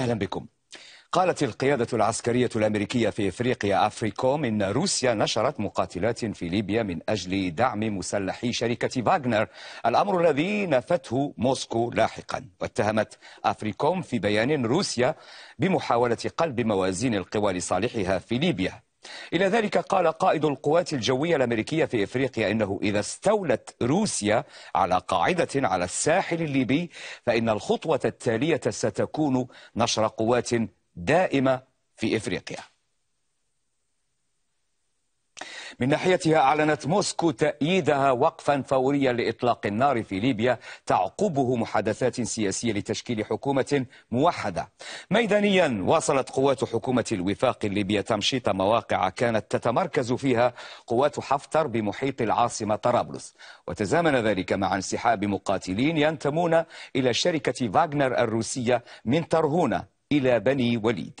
أهلا بكم قالت القيادة العسكرية الأمريكية في إفريقيا أفريكوم إن روسيا نشرت مقاتلات في ليبيا من أجل دعم مسلحي شركة فاغنر الأمر الذي نفته موسكو لاحقا واتهمت أفريكوم في بيان روسيا بمحاولة قلب موازين القوى لصالحها في ليبيا إلى ذلك قال قائد القوات الجوية الأمريكية في إفريقيا إنه إذا استولت روسيا على قاعدة على الساحل الليبي فإن الخطوة التالية ستكون نشر قوات دائمة في إفريقيا من ناحيتها أعلنت موسكو تأييدها وقفا فوريا لإطلاق النار في ليبيا تعقبه محادثات سياسية لتشكيل حكومة موحدة ميدانيا واصلت قوات حكومة الوفاق الليبية تمشيط مواقع كانت تتمركز فيها قوات حفتر بمحيط العاصمة طرابلس وتزامن ذلك مع انسحاب مقاتلين ينتمون إلى شركة فاغنر الروسية من ترهونة إلى بني وليد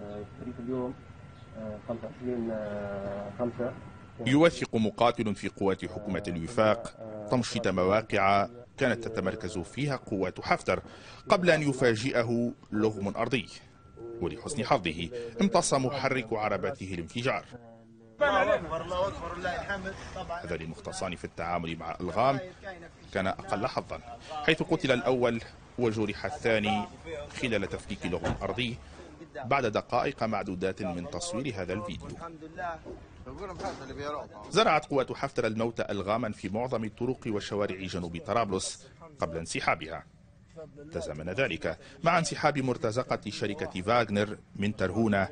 آه، يوثق مقاتل في قوات حكومة الوفاق تمشيط مواقع كانت تتمركز فيها قوات حفتر قبل أن يفاجئه لغم أرضي ولحسن حظه امتص محرك عربته الانفجار هذا المختصان في التعامل مع الغام كان أقل حظا حيث قتل الأول وجرح الثاني خلال تفكيك لغم أرضي بعد دقائق معدودات من تصوير هذا الفيديو زرعت قوات حفتر الموت ألغاما في معظم الطرق وشوارع جنوب طرابلس قبل انسحابها تزامن ذلك مع انسحاب مرتزقة شركة فاغنر من ترهونة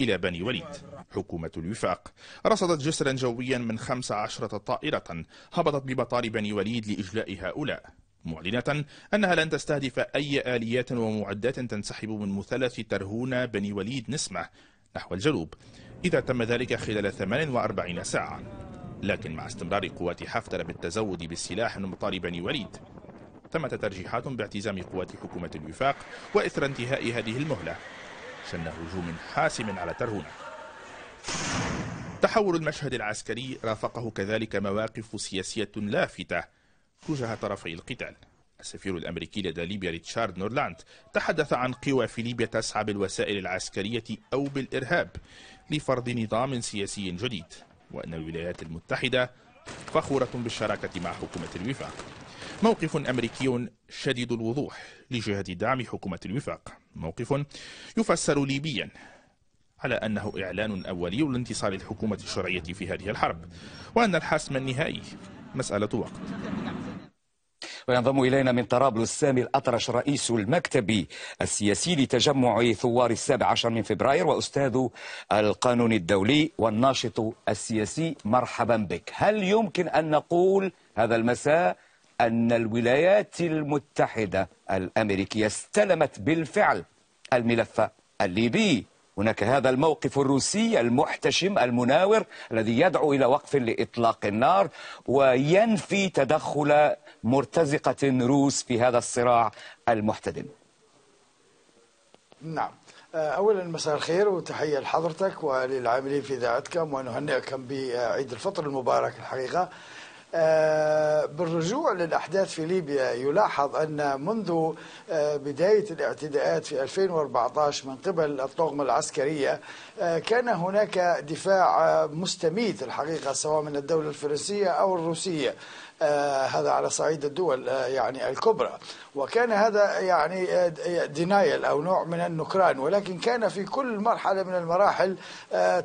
إلى بني وليد حكومة الوفاق رصدت جسرا جويا من 15 طائرة هبطت بمطار بني وليد لإجلاء هؤلاء معلنة أنها لن تستهدف أي آليات ومعدات تنسحب من مثلث ترهون بني وليد نسمة نحو الجنوب إذا تم ذلك خلال 48 ساعة لكن مع استمرار قوات حفتر بالتزود بالسلاح من مطار بني وليد ثمة ترجيحات باعتزام قوات حكومة الوفاق وإثر انتهاء هذه المهلة شن هجوم حاسم على ترهونة تحول المشهد العسكري رافقه كذلك مواقف سياسية لافتة تجاه طرفي القتال السفير الأمريكي لدى ليبيا ريتشارد نورلاند تحدث عن قوى في ليبيا تسعى بالوسائل العسكرية أو بالإرهاب لفرض نظام سياسي جديد وأن الولايات المتحدة فخورة بالشراكة مع حكومة الوفاق موقف أمريكي شديد الوضوح لجهة دعم حكومة الوفاق موقف يفسر ليبيا على أنه إعلان أولي لانتصار الحكومة الشرعية في هذه الحرب وأن الحسم النهائي مسألة وقت وينضم إلينا من طرابلس سامي الأطرش رئيس المكتب السياسي لتجمع ثوار السابع عشر من فبراير وأستاذ القانون الدولي والناشط السياسي مرحبا بك هل يمكن أن نقول هذا المساء أن الولايات المتحدة الأمريكية استلمت بالفعل الملف الليبي هناك هذا الموقف الروسي المحتشم المناور الذي يدعو الى وقف لاطلاق النار وينفي تدخل مرتزقه روس في هذا الصراع المحتدم. نعم آه، اولا مساء الخير وتحيه لحضرتك وللعاملين في اذاعتكم ونهنئكم بعيد الفطر المبارك الحقيقه. آه، بالرجوع للأحداث في ليبيا يلاحظ أن منذ آه، بداية الاعتداءات في 2014 من قبل الطغمة العسكرية آه، كان هناك دفاع مستميت الحقيقة سواء من الدولة الفرنسية أو الروسية آه، هذا على صعيد الدول آه، يعني الكبرى وكان هذا يعني دينايل آه، أو نوع من النكران ولكن كان في كل مرحلة من المراحل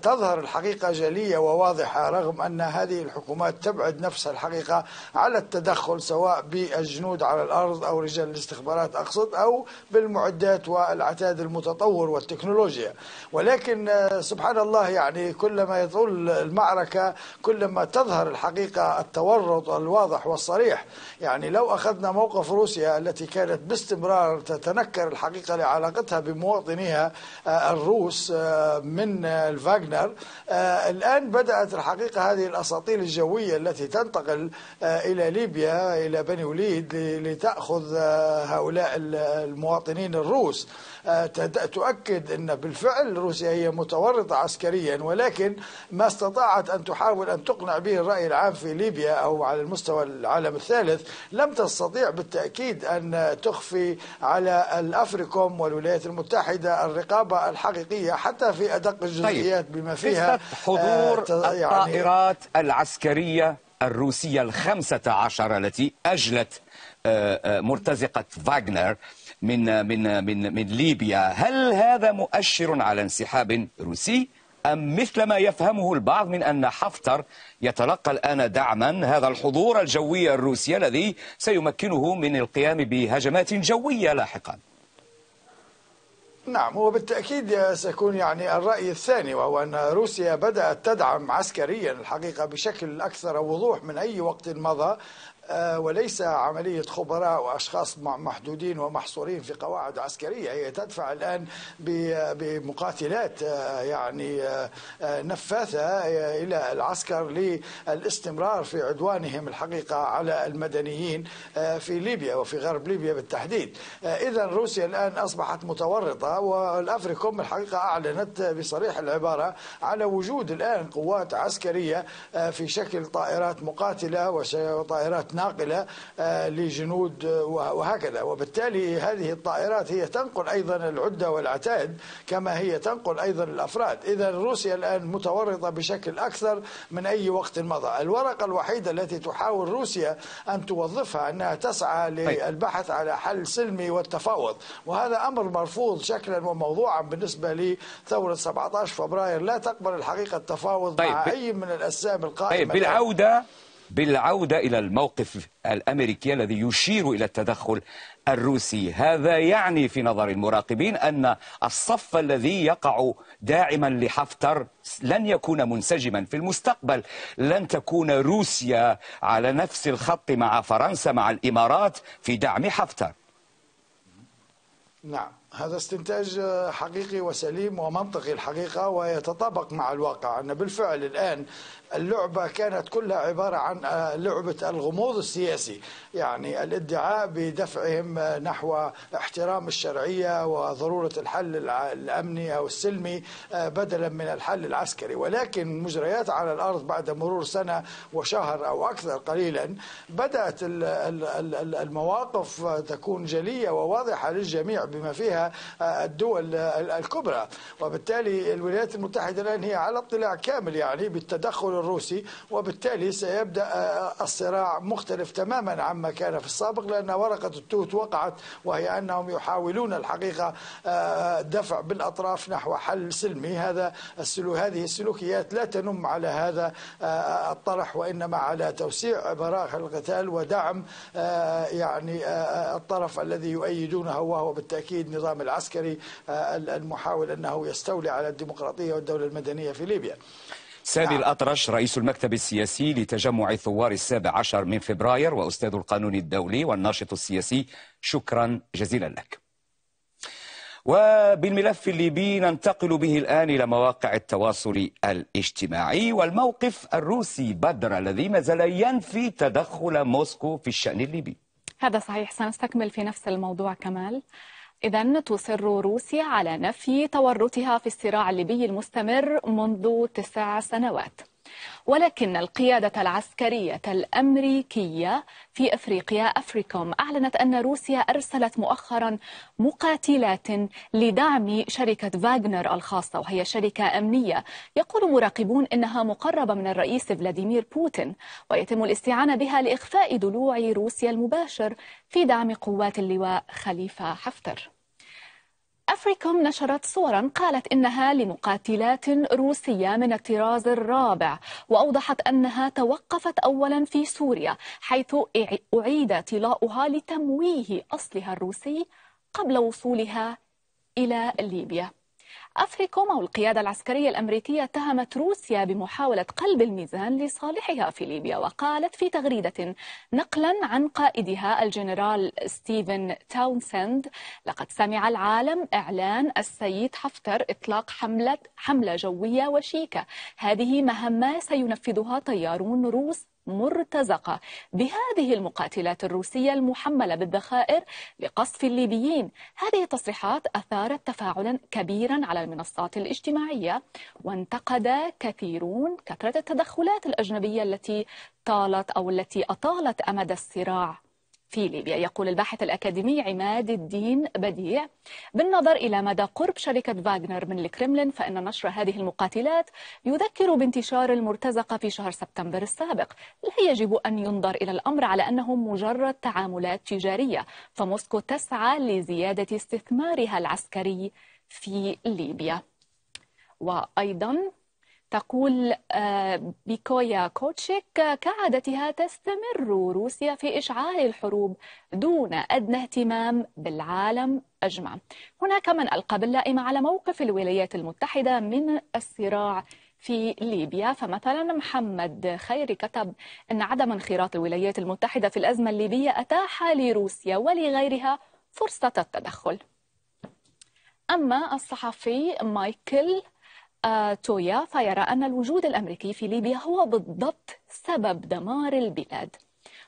تظهر الحقيقة جلية وواضحة رغم أن هذه الحكومات تبعد نفسها الحقيقة على التدخل سواء بالجنود على الأرض أو رجال الاستخبارات أقصد أو بالمعدات والعتاد المتطور والتكنولوجيا ولكن سبحان الله يعني كلما يطول المعركة كلما تظهر الحقيقة التورط الواضح الواضح والصريح يعني لو أخذنا موقف روسيا التي كانت باستمرار تتنكر الحقيقة لعلاقتها بمواطنيها آه، الروس آه، من الفاغنر آه، الآن بدأت الحقيقة هذه الأساطيل الجوية التي تنتقل إلى ليبيا إلى بني وليد لتأخذ هؤلاء المواطنين الروس تؤكد أن بالفعل روسيا هي متورطة عسكريا ولكن ما استطاعت أن تحاول أن تقنع به الرأي العام في ليبيا أو على المستوى مستوى العالم الثالث لم تستطيع بالتأكيد أن تخفي على الأفريكوم والولايات المتحدة الرقابة الحقيقية حتى في أدق الجزئيات طيب. بما فيها حضور آه يعني الطائرات العسكرية الروسية الخمسة عشر التي أجلت آه، آه، مرتزقة فاغنر من من من من ليبيا هل هذا مؤشر على انسحاب روسي أم مثل ما يفهمه البعض من أن حفتر يتلقى الآن دعما هذا الحضور الجوي الروسي الذي سيمكنه من القيام بهجمات جوية لاحقا نعم هو بالتأكيد سيكون يعني الرأي الثاني وهو أن روسيا بدأت تدعم عسكريا الحقيقة بشكل أكثر وضوح من أي وقت مضى آه، وليس عملية خبراء وأشخاص محدودين ومحصورين في قواعد عسكرية هي تدفع الآن بمقاتلات آه، يعني آه، نفاثة إلى العسكر للاستمرار في عدوانهم الحقيقة على المدنيين في ليبيا وفي غرب ليبيا بالتحديد إذا روسيا الآن أصبحت متورطة والأفريكوم الحقيقة أعلنت بصريح العبارة على وجود الآن قوات عسكرية في شكل طائرات مقاتلة وطائرات ناقلة آه، لجنود آه، وهكذا وبالتالي هذه الطائرات هي تنقل أيضا العدة والعتاد كما هي تنقل أيضا الأفراد إذا روسيا الآن متورطة بشكل أكثر من أي وقت مضى الورقة الوحيدة التي تحاول روسيا أن توظفها أنها تسعى طيب. للبحث على حل سلمي والتفاوض وهذا أمر مرفوض شكلا وموضوعا بالنسبة لثورة 17 فبراير لا تقبل الحقيقة التفاوض طيب مع أي من الأجسام القائمة طيب بالعودة بالعودة إلى الموقف الأمريكي الذي يشير إلى التدخل الروسي هذا يعني في نظر المراقبين أن الصف الذي يقع داعما لحفتر لن يكون منسجما في المستقبل لن تكون روسيا على نفس الخط مع فرنسا مع الإمارات في دعم حفتر نعم هذا استنتاج آه، حقيقي وسليم ومنطقي الحقيقة ويتطابق مع الواقع أن بالفعل الآن اللعبة كانت كلها عبارة عن آه، لعبة الغموض السياسي يعني الادعاء بدفعهم آه، نحو احترام الشرعية وضرورة الحل الأمني أو السلمي بدلا من الحل العسكري ولكن مجريات على الأرض بعد مرور سنة وشهر أو أكثر قليلا بدأت المواقف تكون جلية وواضحة للجميع بما فيها الدول الكبرى وبالتالي الولايات المتحدة الآن هي على اطلاع كامل يعني بالتدخل الروسي وبالتالي سيبدأ آه، الصراع مختلف تماما عما كان في السابق لأن ورقة التوت وقعت وهي أنهم يحاولون الحقيقة آه، دفع بالأطراف نحو حل سلمي هذا السلو هذه السلوكيات لا تنم على هذا آه، الطرح وإنما على توسيع مراحل القتال ودعم يعني الطرف الذي يؤيدونه وهو بالتأكيد نظام النظام العسكري آه، المحاول أنه يستولي على الديمقراطية والدولة المدنية في ليبيا سامي نعم. الأطرش رئيس المكتب السياسي لتجمع الثوار السابع عشر من فبراير وأستاذ القانون الدولي والناشط السياسي شكرا جزيلا لك وبالملف الليبي ننتقل به الآن إلى مواقع التواصل الاجتماعي والموقف الروسي بدر الذي ما زال ينفي تدخل موسكو في الشأن الليبي هذا صحيح سنستكمل في نفس الموضوع كمال إذا تصر روسيا على نفي تورطها في الصراع الليبي المستمر منذ تسع سنوات ولكن القيادة العسكرية الأمريكية في أفريقيا أفريكوم أعلنت أن روسيا أرسلت مؤخرا مقاتلات لدعم شركة فاغنر الخاصة وهي شركة أمنية يقول مراقبون إنها مقربة من الرئيس فلاديمير بوتين ويتم الاستعانة بها لإخفاء دلوع روسيا المباشر في دعم قوات اللواء خليفة حفتر فريكوم نشرت صورا قالت إنها لمقاتلات روسية من الطراز الرابع وأوضحت أنها توقفت أولا في سوريا حيث أعيد طلاؤها لتمويه أصلها الروسي قبل وصولها إلى ليبيا أفريكوم أو القيادة العسكرية الأمريكية اتهمت روسيا بمحاولة قلب الميزان لصالحها في ليبيا وقالت في تغريدة نقلا عن قائدها الجنرال ستيفن تاونسند لقد سمع العالم إعلان السيد حفتر إطلاق حملة حملة جوية وشيكة هذه مهمة سينفذها طيارون روس مرتزقة بهذه المقاتلات الروسية المحملة بالذخائر لقصف الليبيين هذه التصريحات أثارت تفاعلا كبيرا على المنصات الاجتماعية وانتقد كثيرون كثرة التدخلات الأجنبية التي طالت أو التي أطالت أمد الصراع في ليبيا يقول الباحث الأكاديمي عماد الدين بديع بالنظر إلى مدى قرب شركة فاغنر من الكرملين فإن نشر هذه المقاتلات يذكر بانتشار المرتزقة في شهر سبتمبر السابق لا يجب أن ينظر إلى الأمر على أنه مجرد تعاملات تجارية فموسكو تسعى لزيادة استثمارها العسكري في ليبيا وأيضا تقول آه، بيكويا كوتشيك كعادتها تستمر روسيا في إشعال الحروب دون أدنى اهتمام بالعالم أجمع هناك من ألقى باللائمة على موقف الولايات المتحدة من الصراع في ليبيا فمثلا محمد خيري كتب أن عدم انخراط الولايات المتحدة في الأزمة الليبية أتاح لروسيا ولغيرها فرصة التدخل أما الصحفي مايكل تويا فيرى أن الوجود الأمريكي في ليبيا هو بالضبط سبب دمار البلاد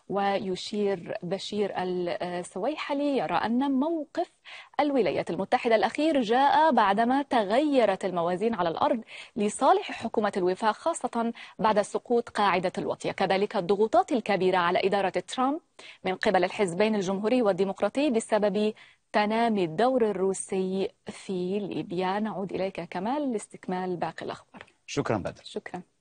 ويشير بشير السويحلي يرى أن موقف الولايات المتحدة الأخير جاء بعدما تغيرت الموازين على الأرض لصالح حكومة الوفاق خاصة بعد سقوط قاعدة الوطية كذلك الضغوطات الكبيرة على إدارة ترامب من قبل الحزبين الجمهوري والديمقراطي بسبب تنامي الدور الروسي في ليبيا نعود إليك كمال لاستكمال باقي الأخبار شكرا بدر شكرا